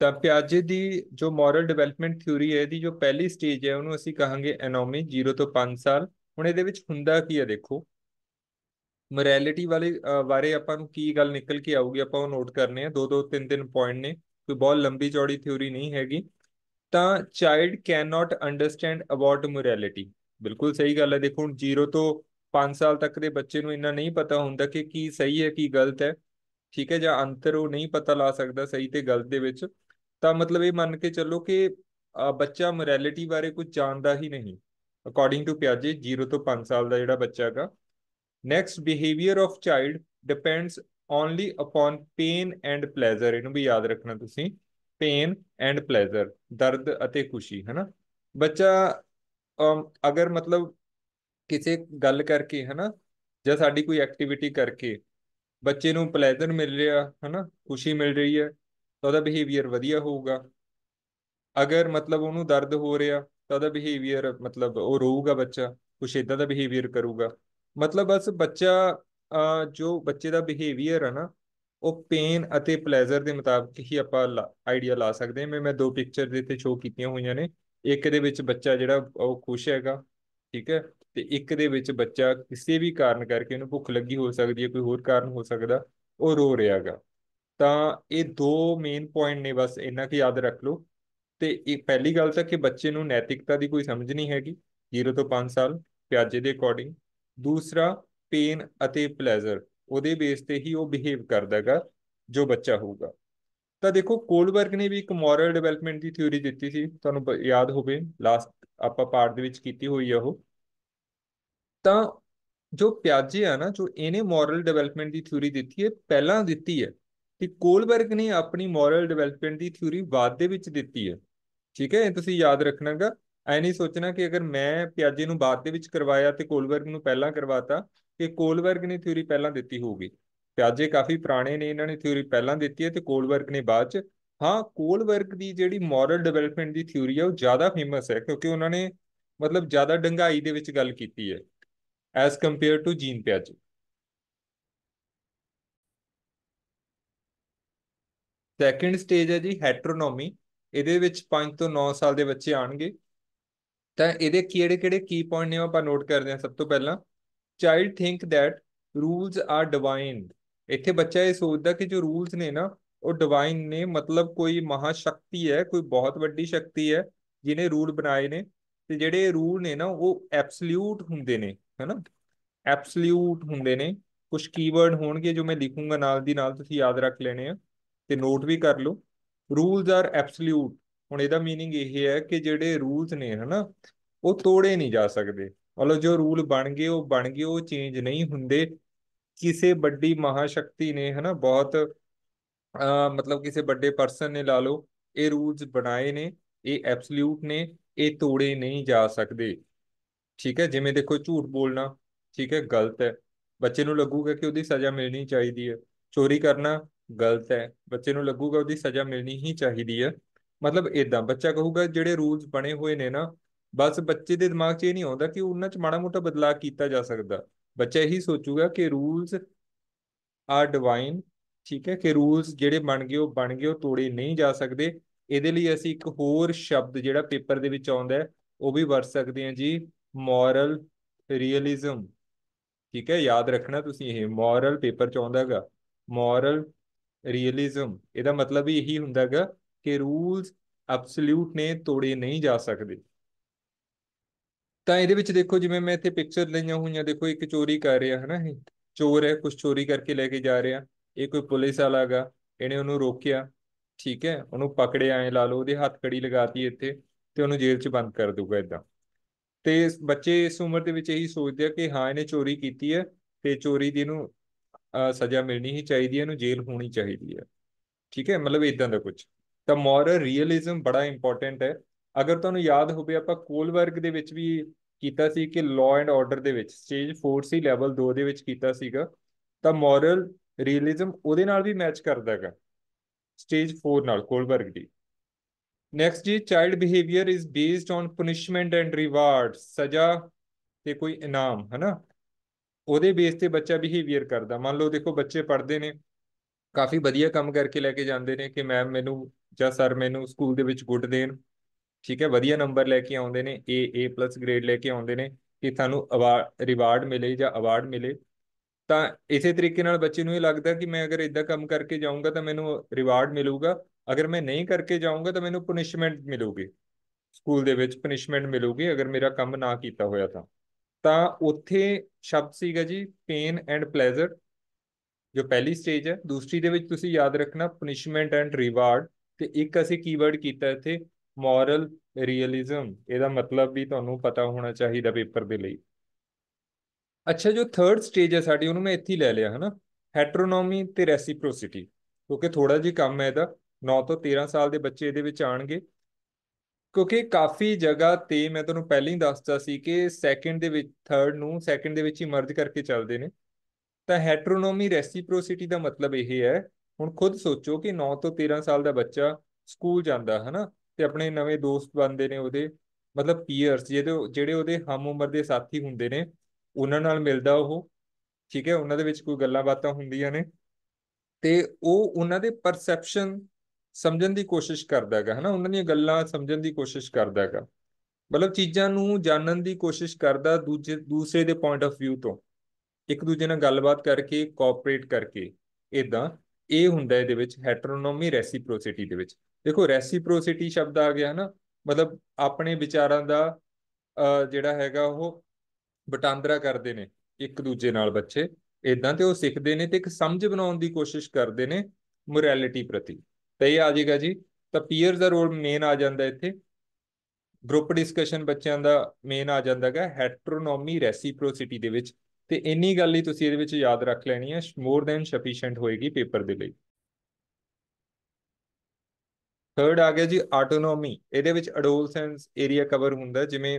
A: ਤਾਂ ਪਿਆਜੇ ਦੀ ਜੋ ਮੋਰਲ ਡਿਵੈਲਪਮੈਂਟ ਥਿਊਰੀ ਹੈ ਇਹਦੀ ਜੋ ਪਹਿਲੀ ਸਟੇਜ ਹੈ ਉਹਨੂੰ ਅਸੀਂ ਕਹਾਂਗੇ ਐਨੋਮੀ 0 ਤੋਂ 5 ਸਾਲ ਹੁਣ ਇਹਦੇ ਵਿੱਚ ਹੁੰਦਾ ਕੀ ਹੈ ਦੇਖੋ ਮੋਰੈਲਿਟੀ ਵਾਲੇ ਬਾਰੇ ਆਪਾਂ ਨੂੰ ਕੀ ਗੱਲ ਨਿਕਲ ਕੇ ਆਊਗੀ ਆਪਾਂ ਉਹ ਨੋਟ ਕਰਨੇ ਆ ਦੋ ਦੋ ਤਿੰਨ ਤਿੰਨ ਪੁਆਇੰਟ ਨੇ ਕੋਈ ਬਹੁਤ ਲੰਬੀ ਚੌੜੀ ਥਿਊਰੀ ਨਹੀਂ ਹੈਗੀ ਤਾਂ child can not understand about morality ਬਿਲਕੁਲ ਸਹੀ ਗੱਲ ਹੈ ਦੇਖੋ ਹੁਣ 0 ਤੋਂ 5 ਸਾਲ ਤੱਕ ਦੇ ਬੱਚੇ ਨੂੰ ਇੰਨਾ ਨਹੀਂ ਪਤਾ ਹੁੰਦਾ ਕਿ ਕੀ ਸਹੀ ਹੈ ਕੀ ਗਲਤ ਹੈ ਠੀਕ ਹੈ ਜਾਂ ਅੰਤਰ ਉਹ ਨਹੀਂ ਪਤਾ ਲਾ ਸਕਦਾ ਸਹੀ ਤੇ ਗਲਤ ਦੇ ਵਿੱਚ ਤਾਂ ਮਤਲਬ ਇਹ ਮੰਨ ਕੇ ਚੱਲੋ ਕਿ ਬੱਚਾ ਮੋਰੈਲਿਟੀ ਬਾਰੇ ਕੁਝ ਜਾਣਦਾ ਹੀ ਨਹੀਂ ਅਕੋਰਡਿੰਗ ਟੂ ਪਿਆਜੇ 0 ਤੋਂ 5 ਸਾਲ ਦਾ ਜਿਹੜਾ ਬੱਚਾ ਹੈਗਾ next behaviour of child depends only upon pain and pleasure ਇਹਨੂੰ ਵੀ ਯਾਦ ਰੱਖਣਾ ਤੁਸੀਂ ਪੇਨ ਐਂਡ ਪਲੇਜ਼ਰ ਦਰਦ ਅਤੇ ਖੁਸ਼ੀ ਹੈਨਾ ਬੱਚਾ ਅਗਰ ਮਤਲਬ ਕਿਸੇ ਗੱਲ ਕਰਕੇ ਹੈਨਾ ਜਾਂ ਸਾਡੀ ਕੋਈ ਐਕਟੀਵਿਟੀ ਕਰਕੇ ਬੱਚੇ ਨੂੰ ਪਲੇਜ਼ਰ ਮਿਲ ਰਿਹਾ ਹੈਨਾ ਖੁਸ਼ੀ ਮਿਲ ਰਹੀ ਹੈ ਤਾਂ ਉਹਦਾ ਬਿਹੇਵੀਅਰ ਵਧੀਆ ਹੋਊਗਾ ਅਗਰ ਮਤਲਬ ਉਹਨੂੰ ਦਰਦ ਹੋ ਰਿਹਾ ਤਾਂ ਉਹਦਾ ਬਿਹੇਵੀਅਰ ਮਤਲਬ ਉਹ ਰੋਊਗਾ ਬੱਚਾ ਕੁਛ ਇਦਾਂ ਦਾ ਬਿਹੇਵੀਅਰ ਕਰੂਗਾ ਮਤਲਬ ਬਸ ਬੱਚਾ ਜੋ ਬੱਚੇ ਦਾ ਬਿਹੇਵੀਅਰ ਹੈ ਨਾ ਉਹ ਪੇਨ ਅਤੇ ਪਲੇਜ਼ਰ ਦੇ ਮੁਤਾਬਕ ਹੀ ਆਪਾਂ ਆਈਡੀਆ ਲਾ ਸਕਦੇ ਹਾਂ ਮੈਂ ਮੈਂ ਦੋ ਪਿਕਚਰ ਦੇ ਤੇ ਸ਼ੋਅ ਕੀਤੀਆਂ ਹੋਈਆਂ ਨੇ ਇੱਕ ਦੇ ਵਿੱਚ ਬੱਚਾ ਜਿਹੜਾ ਉਹ ਖੁਸ਼ ਹੈਗਾ ਠੀਕ ਹੈ ਤੇ ਇੱਕ ਦੇ ਵਿੱਚ ਬੱਚਾ ਕਿਸੇ ਵੀ ਕਾਰਨ ਕਰਕੇ ਉਹਨੂੰ ਭੁੱਖ ਲੱਗੀ ਹੋ ਸਕਦੀ ਹੈ ਕੋਈ ਹੋਰ ਕਾਰਨ ਹੋ ਸਕਦਾ ਉਹ ਰੋ ਰਿਹਾਗਾ ਤਾਂ ਇਹ ਦੋ ਮੇਨ ਪੁਆਇੰਟ ਨੇ ਬਸ ਇਹਨਾਂ ਕੀ ਯਾਦ ਰੱਖ ਲਓ ਤੇ ਇਹ ਪਹਿਲੀ ਗੱਲ ਤਾਂ ਕਿ ਬੱਚੇ ਨੂੰ ਨੈਤਿਕਤਾ ਦੀ ਕੋਈ ਸਮਝ ਨਹੀਂ ਹੈਗੀ 0 ਤੋਂ 5 ਸਾਲ ਪਿਆਜੇ ਦੇ ਅਕੋਰਡਿੰਗ ਦੂਸਰਾ ਪੇਨ ਅਤੇ ਪਲੇਜ਼ਰ ਉਹਦੇ ਬੇਸ ਤੇ ਹੀ ਉਹ ਬਿਹੇਵ ਕਰਦਾਗਾ ਜੋ ਬੱਚਾ ਹੋਊਗਾ ਤਾਂ ਦੇਖੋ ਕੋਲਬਰਗ ਨੇ ਵੀ ਇੱਕ ਮੋਰਲ ਡਿਵੈਲਪਮੈਂਟ ਦੀ ਥਿਊਰੀ ਦਿੱਤੀ ਸੀ ਤੁਹਾਨੂੰ ਯਾਦ ਹੋਵੇ ਲਾਸਟ ਆਪਾਂ ਪਾਰਟ ਦੇ ਵਿੱਚ ਕੀਤੀ ਹੋਈ ਆ ਉਹ ਤਾਂ ਜੋ ਪਿਆਜੇ ਆ ਨਾ ਜੋ ਇਹਨੇ ਮੋਰਲ ਡਿਵੈਲਪਮੈਂਟ ਦੀ ਥਿਊਰੀ ਦਿੱਤੀ ਹੈ ਪਹਿਲਾਂ ਦਿੱਤੀ ਹੈ ਕਿ ਕੋਲਬਰਗ ਨੇ ਆਪਣੀ ਮੋਰਲ ਡਿਵੈਲਪਮੈਂਟ ਦੀ ਥਿਊਰੀ ਬਾਅਦ ਦੇ ਵਿੱਚ ਦਿੱਤੀ ਹੈ ਠੀਕ ਹੈ ਤੁਸੀਂ ਯਾਦ ਰੱਖਣਾਗਾ ਐ ਨਹੀਂ ਸੋਚਣਾ ਕਿ ਅਗਰ ਮੈਂ ਪਿਆਜੇ ਨੂੰ ਬਾਅਦ ਦੇ ਵਿੱਚ ਕਰਵਾਇਆ ਤੇ ਕੋਲਬਰਗ ਨੂੰ ਪਹਿਲਾਂ ਕਰਵਾਤਾ ਕਿ ਕੋਲਬਰਗ ਨੇ ਥਿਊਰੀ ਪਹਿਲਾਂ ਦਿੱਤੀ ਹੋਊਗੀ ਪਿਆਜੇ ਕਾਫੀ ਪੁਰਾਣੇ ਨੇ ਇਹਨਾਂ ਨੇ ਥਿਊਰੀ ਪਹਿਲਾਂ ਦਿੱਤੀ ਹੈ ਤੇ ਕੋਲਬਰਗ ਨੇ ਬਾਅਦ ਚ ਹਾਂ ਕੋਲਬਰਗ ਦੀ ਜਿਹੜੀ ਮੋਰਲ ਡਿਵੈਲਪਮੈਂਟ ਦੀ ਥਿਊਰੀ ਹੈ ਉਹ ਜ਼ਿਆਦਾ ਫੇਮਸ ਹੈ ਕਿਉਂਕਿ ਉਹਨਾਂ ਨੇ ਮਤਲਬ ਜ਼ਿਆਦਾ ਡੰਗਾਈ ਦੇ ਵਿੱਚ ਗੱਲ ਕੀਤੀ ਹੈ ਐਸ ਕੰਪੇਅਰ ਟੂ ਜੀਨ ਪਿਆਜੇ ਸੈਕੰਡ ਸਟੇਜ ਹੈ ਜੀ ਹੈਟਰੋਨੋਮੀ ਇਹਦੇ ਵਿੱਚ 5 ਤੋਂ 9 ਸਾਲ ਦੇ ਬੱਚੇ ਆਣਗੇ ਤਾਂ ਇਹਦੇ ਕਿਹੜੇ ਕਿਹੜੇ ਕੀ ਪੁਆਇੰਟ ਨੇ ਆਪਾਂ ਨੋਟ ਕਰਦੇ ਹਾਂ ਸਭ ਤੋਂ ਪਹਿਲਾਂ child think that rules are divine ਇੱਥੇ ਬੱਚਾ ਇਹ ਸੋਚਦਾ ਕਿ ਜੋ ਰੂਲਸ ਨੇ ਨਾ ਉਹ ਡਿਵਾਈਨ ਨੇ ਮਤਲਬ ਕੋਈ ਮਹਾ ਸ਼ਕਤੀ ਹੈ ਕੋਈ ਬਹੁਤ ਵੱਡੀ ਸ਼ਕਤੀ ਹੈ ਜਿਨੇ ਰੂਲ ਬਣਾਏ ਨੇ ਤੇ ਜਿਹੜੇ ਰੂਲ ਨੇ ਨਾ ਉਹ ਐਬਸੋਲਿਊਟ ਹੁੰਦੇ ਨੇ ਹੈਨਾ ਐਬਸੋਲਿਊਟ ਹੁੰਦੇ ਨੇ ਕੁਝ ਕੀਵਰਡ ਹੋਣਗੇ ਜੋ ਮੈਂ ਲਿਖੂੰਗਾ ਨਾਲ ਦੀ ਨਾਲ ਤੁਸੀਂ ਯਾਦ ਰੱਖ ਲੈਣੇ ਆ ਤੇ ਨੋਟ ਵੀ ਕਰ ਲਓ ਰੂਲਸ ਆਰ ਐਬਸੋਲੂਟ ਹੁਣ ਇਹਦਾ मीनिंग ਇਹ ਹੈ ਕਿ ਜਿਹੜੇ ਰੂਲਸ ਨੇ ਹਨਾ ਉਹ ਤੋੜੇ ਨਹੀਂ ਜਾ ਸਕਦੇ ਮਤਲਬ ਜੋ ਰੂਲ ਬਣ ਗਏ ਉਹ ਬਣ ਗਏ ਉਹ ਚੇਂਜ ਨਹੀਂ ਹੁੰਦੇ ਕਿਸੇ ਵੱਡੀ ਮਹਾਸ਼ਕਤੀ ਨੇ ਹਨਾ ਬਹੁਤ ਮਤਲਬ ਕਿਸੇ ਵੱਡੇ ਪਰਸਨ ਨੇ ਲਾ ਲਓ ਇਹ ਰੂਲਸ ਬਣਾਏ ਨੇ ਇਹ ਐਬਸੋਲੂਟ ਨੇ ਇਹ ਤੋੜੇ ਨਹੀਂ ਜਾ ਸਕਦੇ ਠੀਕ ਹੈ ਜਿਵੇਂ ਦੇਖੋ ਝੂਠ ਬੋਲਣਾ ਠੀਕ ਹੈ ਗਲਤ ਹੈ ਬੱਚੇ ਨੂੰ ਲੱਗੂਗਾ ਕਿ ਉਹਦੀ ਸਜ਼ਾ ਮਿਲਣੀ ਚਾਹੀਦੀ ਹੈ ਚੋਰੀ ਕਰਨਾ ਗਲਤ ਹੈ ਬੱਚੇ ਨੂੰ ਲੱਗੂਗਾ ਉਹਦੀ ਸਜ਼ਾ ਮਿਲਣੀ ਹੀ ਚਾਹੀਦੀ ਹੈ ਮਤਲਬ ਇਦਾਂ ਬੱਚਾ ਕਹੂਗਾ ਜਿਹੜੇ ਰੂਲਸ ਬਣੇ ਹੋਏ ਨੇ ਨਾ ਬਸ ਬੱਚੇ ਦੇ ਦਿਮਾਗ 'ਚ ਇਹ ਨਹੀਂ ਆਉਂਦਾ ਕਿ ਉਹਨਾਂ 'ਚ ਮਾੜਾ ਮੋਟਾ ਬਦਲਾਅ ਕੀਤਾ ਜਾ ਸਕਦਾ ਬੱਚਾ ਇਹੀ ਸੋਚੂਗਾ ਕਿ ਰੂਲਸ ਆਰ ਡਿਵਾਈਨ ਠੀਕ ਹੈ ਕਿ ਰੂਲਸ ਜਿਹੜੇ ਬਣ ਗਏ ਉਹ ਬਣ ਗਏ ਉਹ ਤੋੜੇ ਨਹੀਂ ਜਾ ਸਕਦੇ ਇਹਦੇ ਲਈ ਅਸੀਂ ਇੱਕ ਹੋਰ ਸ਼ਬਦ ਜਿਹੜਾ ਪੇਪਰ ਦੇ ਵਿੱਚ ਆਉਂਦਾ ਹੈ ਉਹ ਵੀ ਵਰਤ ਸਕਦੇ ਹਾਂ ਜੀ ਮੋਰਲ ਰੀਅਲਿਜ਼ਮ ਠੀਕ ਹੈ ਯਾਦ ਰੱਖਣਾ ਤੁਸੀਂ ਇਹ ਮੋਰਲ ਪੇਪਰ ਚ ਆਉਂਦਾਗਾ ਮੋਰਲ ਰੀਅਲਿਜ਼ਮ ਇਹਦਾ ਮਤਲਬ ਹੀ ਇਹੀ ਹੁੰਦਾਗਾ ਕਿ ਰੂਲਸ ਐਬਸੋਲੂਟ ਨੇ ਤੋੜੇ ਨਹੀਂ ਜਾ ਸਕਦੇ ਤਾਂ ਇਹਦੇ ਵਿੱਚ ਦੇਖੋ ਜਿਵੇਂ ਮੈਂ ਇੱਥੇ ਪਿਕਚਰ ਲਈਆਂ ਹੋਈਆਂ ਦੇਖੋ ਇੱਕ ਚੋਰੀ ਕਰ ਰਿਹਾ ਹੈ ਨਾ ਇਹ ਚੋਰ ਹੈ ਕੁਝ ਚੋਰੀ ਕਰਕੇ ਲੈ ਕੇ ਜਾ ਰਿਹਾ ਇਹ ਕੋਈ ਪੁਲਿਸ ਵਾਲਾਗਾ ਇਹਨੇ ਉਹਨੂੰ ਰੋਕਿਆ ਠੀਕ ਹੈ ਉਹਨੂੰ ਪਕੜਿਆ ਐ ਲਾ ਲਓ ਉਹਦੇ ਹੱਥ ਕੜੀ ਲਗਾਤੀ ਇੱਥੇ ਤੇ ਉਹਨੂੰ ਜੇਲ੍ਹ 'ਚ ਬੰਦ ਕਰ ਦੂਗਾ ਇਦਾਂ ਤੇ ਬੱਚੇ ਇਸ ਉਮਰ ਦੇ ਵਿੱਚ ਇਹੀ ਸੋਚਦੇ ਆ ਕਿ ਹਾਂ ਇਹਨੇ ਚੋਰੀ ਕੀਤੀ ਹੈ ਤੇ ਚੋਰੀ ਦੀ ਇਹਨੂੰ ਸਜ਼ਾ ਮਿਲਣੀ ਹੀ ਚਾਹੀਦੀ ਹੈ ਇਹਨੂੰ ਜੇਲ੍ਹ ਹੋਣੀ ਚਾਹੀਦੀ ਹੈ ਠੀਕ ਹੈ ਮਤਲਬ ਇਦਾਂ ਦਾ ਕੁਝ ਤਾਂ ਮੋਰਲ ਰੀਅਲਿਜ਼ਮ ਬੜਾ ਇੰਪੋਰਟੈਂਟ ਹੈ ਅਗਰ ਤੁਹਾਨੂੰ ਯਾਦ ਹੋਵੇ ਆਪਾਂ ਕੋਲਵਰਗ ਦੇ ਵਿੱਚ ਵੀ ਕੀਤਾ ਸੀ ਕਿ ਲਾਅ ਐਂਡ ਆਰਡਰ ਦੇ ਵਿੱਚ ਸਟੇਜ 4 ਸੀ ਲੈਵਲ 2 ਦੇ ਵਿੱਚ ਕੀਤਾ ਸੀਗਾ ਤਾਂ ਮੋਰਲ ਰੀਅਲਿਜ਼ਮ ਉਹਦੇ ਨਾਲ ਵੀ ਮੈਚ ਕਰਦਾ ਹੈਗਾ ਸਟੇਜ 4 ਨਾਲ ਕੋਲਬਰਗ ਦੀ ਨੈਕਸਟ ਜੀ child behaviour is based on punishment and reward ਸਜ਼ਾ ਤੇ ਕੋਈ ਇਨਾਮ ਨਾ ਉਹਦੇ ਬੇਸ ਤੇ ਬੱਚਾ ਬਿਹੇਵੀਅਰ ਕਰਦਾ ਮੰਨ ਲਓ ਦੇਖੋ ਬੱਚੇ ਪੜ੍ਹਦੇ ਨੇ ਕਾਫੀ ਵਧੀਆ ਕੰਮ ਕਰਕੇ ਲੈ ਕੇ ਜਾਂਦੇ ਨੇ ਕਿ ਮੈਮ ਮੈਨੂੰ ਜਾਂ ਸਰ ਮੈਨੂੰ ਸਕੂਲ ਦੇ ਵਿੱਚ ਗੁੱਡ ਦੇਣ ਠੀਕ ਹੈ ਵਧੀਆ ਨੰਬਰ ਲੈ ਕੇ ਆਉਂਦੇ ਨੇ ਏ ਏ ਪਲੱਸ ਗ੍ਰੇਡ ਲੈ ਕੇ ਆਉਂਦੇ ਨੇ ਕਿ ਤੁਹਾਨੂੰ ਰਿਵਾਰਡ ਮਿਲੇ ਜਾਂ ਅਵਾਰਡ ਮਿਲੇ ਤਾਂ ਇਸੇ ਤਰੀਕੇ ਨਾਲ ਬੱਚੇ ਨੂੰ ਇਹ ਲੱਗਦਾ ਕਿ ਮੈਂ ਅਗਰ ਇਦਾਂ ਕੰਮ ਕਰਕੇ ਜਾਊਂਗਾ ਤਾਂ ਮੈਨੂੰ ਰਿਵਾਰਡ ਮਿਲੂਗਾ ਅਗਰ ਮੈਂ ਨਹੀਂ ਕਰਕੇ ਜਾਊਂਗਾ ਤਾਂ ਮੈਨੂੰ ਪਨਿਸ਼ਮੈਂਟ ਮਿਲੂਗੀ ਸਕੂਲ ਦੇ ਵਿੱਚ ਪਨਿਸ਼ਮੈਂਟ ਮਿਲੂਗੀ ਅਗਰ ਮੇਰਾ ਕੰਮ ਨਾ ਕੀਤਾ ਹੋਇਆ ਤਾਂ ਤਾਂ ਉੱਥੇ ਸ਼ਬਦ ਸੀਗਾ ਜੀ ਪੇਨ ਐਂਡ ਪਲੇਜ਼ਰ ਜੋ ਪਹਿਲੀ ਸਟੇਜ ਹੈ ਦੂਸਰੀ ਦੇ ਵਿੱਚ ਤੁਸੀਂ ਯਾਦ ਰੱਖਣਾ ਪਨਿਸ਼ਮੈਂਟ ਐਂਡ ਰਿਵਾਰਡ ਤੇ ਇੱਕ ਅਸੀਂ ਕੀਵਰਡ ਕੀਤਾ ਇੱਥੇ ਮੋਰਲ ਰੀਅਲਿਜ਼ਮ ਇਹਦਾ ਮਤਲਬ ਵੀ ਤੁਹਾਨੂੰ ਪਤਾ ਹੋਣਾ ਚਾਹੀਦਾ ਪੇਪਰ ਦੇ ਲਈ ਅੱਛਾ ਜੋ ਥਰਡ ਸਟੇਜ ਹੈ ਸਾਡੀ ਉਹਨੂੰ ਮੈਂ ਇੱਥੇ ਹੀ ਲੈ ਲਿਆ ਹਨਾ ਹੈਟਰੋਨੋਮੀ ਤੇ ਰੈਸੀਪ੍ਰੋਸਿਟੀ ਕਿਉਂਕਿ ਥੋੜਾ ਜਿਹਾ ਕੰਮ ਹੈ ਇਹਦਾ 9 ਤੋਂ 13 ਸਾਲ ਦੇ ਬੱਚੇ ਇਹਦੇ ਵਿੱਚ ਆਣਗੇ ਕਿਉਂਕਿ ਕਾਫੀ ਜਗ੍ਹਾ ਤੇ ਮੈਂ ਤੁਹਾਨੂੰ ਪਹਿਲਾਂ ਹੀ ਦੱਸਤਾ ਸੀ ਕਿ ਸੈਕਿੰਡ ਦੇ ਵਿੱਚ ਥਰਡ ਨੂੰ ਸੈਕਿੰਡ ਦੇ ਵਿੱਚ ਹੀ ਮਰਜ ਕਰਕੇ ਚੱਲਦੇ ਨੇ ਤਾਂ ਹੈਟਰੋਨੋਮੀ ਰੈਸੀਪ੍ਰੋਸਿਟੀ ਦਾ ਮਤਲਬ ਇਹ ਹੈ ਹੁਣ ਖੁਦ ਸੋਚੋ ਕਿ 9 ਤੋਂ 13 ਸਾਲ ਦਾ ਬੱਚਾ ਸਕੂਲ ਜਾਂਦਾ ਹੈ ਨਾ ਤੇ ਆਪਣੇ ਨਵੇਂ ਦੋਸਤ ਬਣਦੇ ਨੇ ਉਹਦੇ ਮਤਲਬ ਪੀਅਰਸ ਜਿਹਦੇ ਜਿਹੜੇ ਉਹਦੇ ਹਮ ਉਮਰ ਦੇ ਸਾਥੀ ਹੁੰਦੇ ਨੇ ਉਹਨਾਂ ਨਾਲ ਮਿਲਦਾ ਉਹ ਠੀਕ ਹੈ ਉਹਨਾਂ ਦੇ ਵਿੱਚ ਕੋਈ ਗੱਲਾਂ ਬਾਤਾਂ ਹੁੰਦੀਆਂ ਨੇ ਤੇ ਉਹ ਉਹਨਾਂ ਦੇ ਪਰਸੈਪਸ਼ਨ ਸਮਝਣ ਦੀ ਕੋਸ਼ਿਸ਼ ਕਰਦਾ ਹੈਗਾ ਹਨਾ ਉਹਨਾਂ ਦੀਆਂ ਗੱਲਾਂ ਸਮਝਣ ਦੀ ਕੋਸ਼ਿਸ਼ ਕਰਦਾ ਹੈਗਾ ਮਤਲਬ ਚੀਜ਼ਾਂ ਨੂੰ ਜਾਣਨ ਦੀ ਕੋਸ਼ਿਸ਼ ਕਰਦਾ ਦੂਜੇ ਦੂਸਰੇ ਦੇ ਪੁਆਇੰਟ ਆਫ View ਤੋਂ ਇੱਕ ਦੂਜੇ ਨਾਲ ਗੱਲਬਾਤ ਕਰਕੇ ਕੋਆਪਰੇਟ ਕਰਕੇ ਇਦਾਂ ਇਹ ਹੁੰਦਾ ਇਹਦੇ ਵਿੱਚ ਹੈਟਰੋਨੋਮੀ ਰੈਸੀਪ੍ਰੋਸਿਟੀ ਦੇ ਵਿੱਚ ਦੇਖੋ ਰੈਸੀਪ੍ਰੋਸਿਟੀ ਸ਼ਬਦ ਆ ਗਿਆ ਹਨਾ ਮਤਲਬ ਆਪਣੇ ਵਿਚਾਰਾਂ ਦਾ ਜਿਹੜਾ ਹੈਗਾ ਉਹ ਵਟਾਂਦਰਾ ਕਰਦੇ ਨੇ ਇੱਕ ਦੂਜੇ ਨਾਲ ਬੱਚੇ ਇਦਾਂ ਤੇ ਉਹ ਸਿੱਖਦੇ ਨੇ ਤੇ ਇੱਕ ਸਮਝ ਬਣਾਉਣ ਦੀ ਕੋਸ਼ਿਸ਼ ਕਰਦੇ ਨੇ ਮੋਰੈਲਿਟੀ ਪ੍ਰਤੀ ਤੇ ਇਹ ਆ ਜਾਏਗਾ ਜੀ ਤਾਂ ਪੀਅਰਸ ਦਾ ਰੋਲ ਮੇਨ ਆ ਜਾਂਦਾ ਇੱਥੇ ਗਰੁੱਪ ਡਿਸਕਸ਼ਨ ਬੱਚਿਆਂ ਦਾ ਮੇਨ ਆ ਜਾਂਦਾ ਹੈਗਾ ਹੈਟਰੋਨੋਮੀ ਰੈਸੀਪ੍ਰੋਸਿਟੀ ਦੇ ਵਿੱਚ ਤੇ ਇੰਨੀ ਗੱਲ ਹੀ ਤੁਸੀਂ ਇਹਦੇ ਵਿੱਚ ਯਾਦ ਰੱਖ ਲੈਣੀ ਹੈ ਮੋਰ ਦੈਨ ਸਫੀਸ਼ੀਐਂਟ ਹੋਏਗੀ ਪੇਪਰ ਦੇ ਲਈ ਥਰਡ ਆ ਗਿਆ ਜੀ ਆਟੋਨੋਮੀ ਇਹਦੇ ਵਿੱਚ ਅਡੋਲਸੈਂਸ ਏਰੀਆ ਕਵਰ ਹੁੰਦਾ ਜਿਵੇਂ